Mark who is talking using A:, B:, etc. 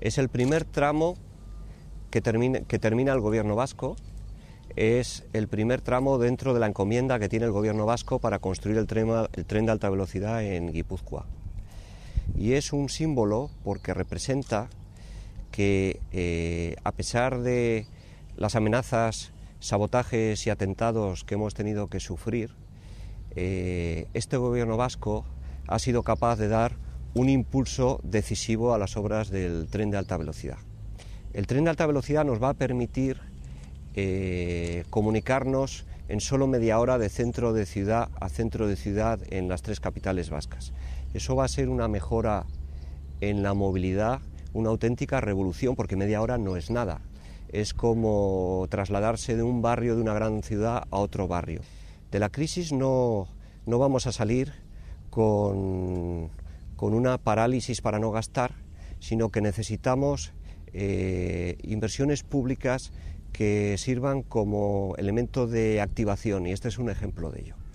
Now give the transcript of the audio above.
A: Es el primer tramo que termina, el gobierno vasco, es el primer tramo dentro de la encomienda que tiene el gobierno vasco para construir el tren, de alta velocidad en Guipúzcoa. Y es un símbolo porque representa que eh, a pesar de las amenazas, sabotajes y atentados que hemos tenido que sufrir, eh, este gobierno vasco ha sido capaz de dar un impulso decisivo a las obras del tren de alta velocidad. El tren de alta velocidad nos va a permitir eh, comunicarnos en solo media hora de centro de ciudad a centro de ciudad en las tres capitales vascas. Eso va a ser una mejora en la movilidad, una auténtica revolución, porque media hora no es nada. Es como trasladarse de un barrio de una gran ciudad a otro barrio. De la crisis no vamos a salir con con una parálisis para no gastar, sino que necesitamos eh, inversiones públicas que sirvan como elemento de activación y este es un ejemplo de ello.